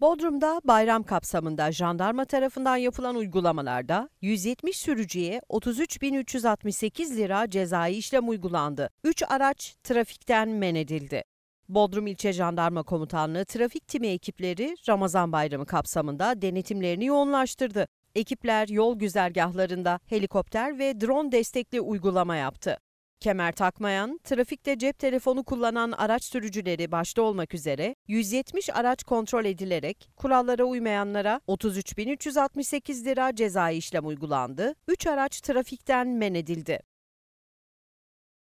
Bodrum'da bayram kapsamında jandarma tarafından yapılan uygulamalarda 170 sürücüye 33.368 lira cezai işlem uygulandı. 3 araç trafikten men edildi. Bodrum İlçe Jandarma Komutanlığı trafik timi ekipleri Ramazan Bayramı kapsamında denetimlerini yoğunlaştırdı. Ekipler yol güzergahlarında helikopter ve drone destekli uygulama yaptı. Kemer takmayan, trafikte cep telefonu kullanan araç sürücüleri başta olmak üzere 170 araç kontrol edilerek kurallara uymayanlara 33.368 lira cezai işlem uygulandı, 3 araç trafikten men edildi.